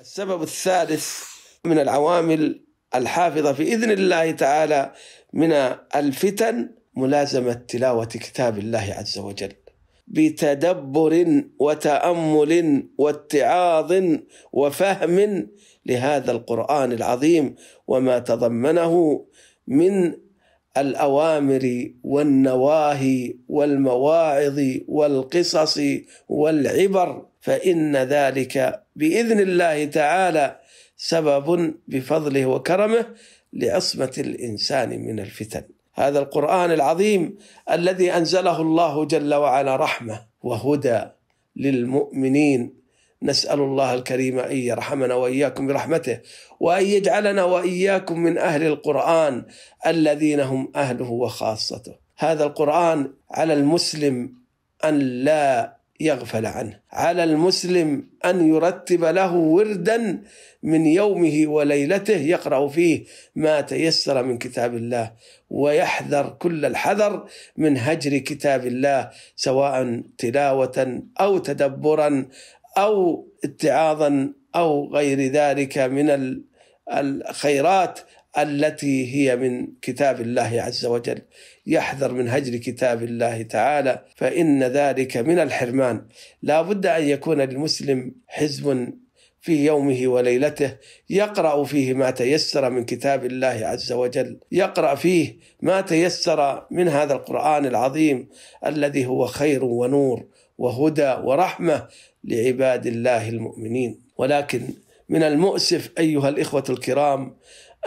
السبب الثالث من العوامل الحافظة في إذن الله تعالى من الفتن ملازمة تلاوة كتاب الله عز وجل بتدبر وتأمل واتعاظ وفهم لهذا القرآن العظيم وما تضمنه من الأوامر والنواهي والمواعظ والقصص والعبر فإن ذلك باذن الله تعالى سبب بفضله وكرمه لعصمه الانسان من الفتن هذا القران العظيم الذي انزله الله جل وعلا رحمه وهدى للمؤمنين نسال الله الكريم ان يرحمنا واياكم برحمته وان يجعلنا واياكم من اهل القران الذين هم اهله وخاصته هذا القران على المسلم ان لا يغفل عنه على المسلم ان يرتب له وردا من يومه وليلته يقرا فيه ما تيسر من كتاب الله ويحذر كل الحذر من هجر كتاب الله سواء تلاوه او تدبرا او اتعاظا او غير ذلك من الخيرات التي هي من كتاب الله عز وجل يحذر من هجر كتاب الله تعالى فإن ذلك من الحرمان لا بد أن يكون للمسلم حزب في يومه وليلته يقرا فيه ما تيسر من كتاب الله عز وجل يقرا فيه ما تيسر من هذا القران العظيم الذي هو خير ونور وهدى ورحمه لعباد الله المؤمنين ولكن من المؤسف ايها الاخوه الكرام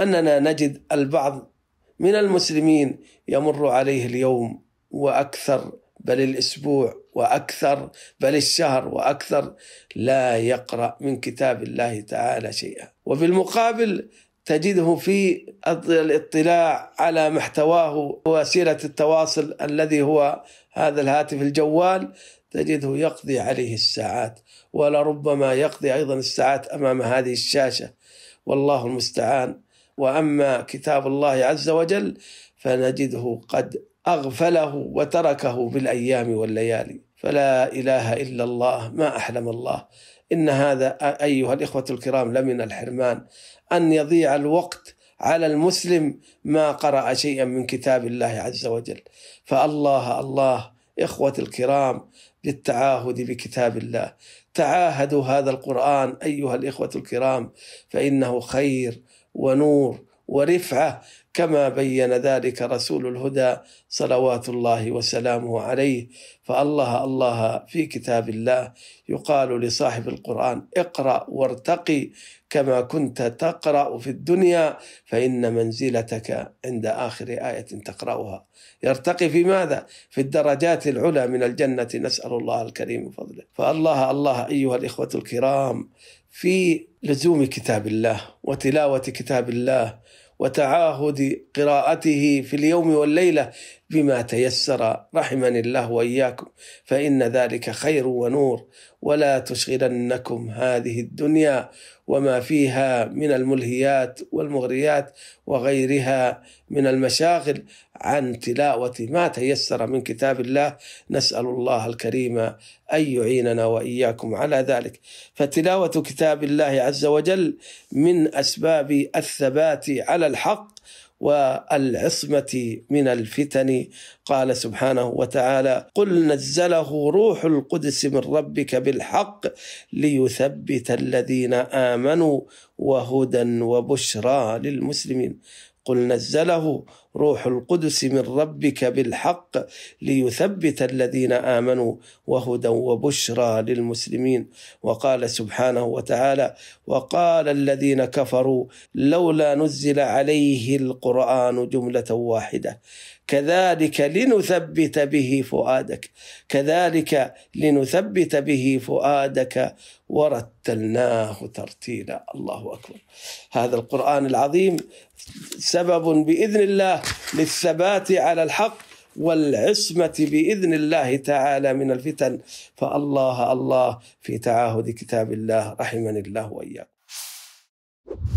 أننا نجد البعض من المسلمين يمر عليه اليوم وأكثر بل الأسبوع وأكثر بل الشهر وأكثر لا يقرأ من كتاب الله تعالى شيئا وفي المقابل تجده في الاطلاع على محتواه وسيلة التواصل الذي هو هذا الهاتف الجوال تجده يقضي عليه الساعات ولربما يقضي أيضا الساعات أمام هذه الشاشة والله المستعان واما كتاب الله عز وجل فنجده قد اغفله وتركه بالايام والليالي فلا اله الا الله ما احلم الله ان هذا ايها الاخوه الكرام لمن الحرمان ان يضيع الوقت على المسلم ما قرأ شيئا من كتاب الله عز وجل فالله الله إخوة الكرام بالتعاهد بكتاب الله تعاهدوا هذا القرآن أيها الإخوة الكرام فإنه خير ونور ورفعة كما بين ذلك رسول الهدى صلوات الله وسلامه عليه فالله الله في كتاب الله يقال لصاحب القران اقرا وارتقي كما كنت تقرا في الدنيا فان منزلتك عند اخر ايه تقراها يرتقي في ماذا في الدرجات العلى من الجنه نسال الله الكريم فضله فالله الله ايها الاخوه الكرام في لزوم كتاب الله وتلاوه كتاب الله وتعاهد قراءته في اليوم والليله بما تيسر رحمني الله واياكم فان ذلك خير ونور ولا تشغلنكم هذه الدنيا وما فيها من الملهيات والمغريات وغيرها من المشاغل عن تلاوه ما تيسر من كتاب الله نسال الله الكريم ان يعيننا واياكم على ذلك فتلاوه كتاب الله عز وجل من اسباب الثبات على الحق والعصمه من الفتن قال سبحانه وتعالى قل نزله روح القدس من ربك بالحق ليثبت الذين امنوا وهدى وبشرى للمسلمين قل نزله روح القدس من ربك بالحق ليثبت الذين امنوا وهدى وبشرى للمسلمين وقال سبحانه وتعالى وقال الذين كفروا لولا نزل عليه القران جمله واحده كذلك لنثبت به فؤادك كذلك لنثبت به فؤادك ورتلناه ترتيلا الله اكبر هذا القران العظيم سبب باذن الله للثبات على الحق والعصمة بإذن الله تعالى من الفتن فالله الله في تعاهد كتاب الله رحمني الله وإياكم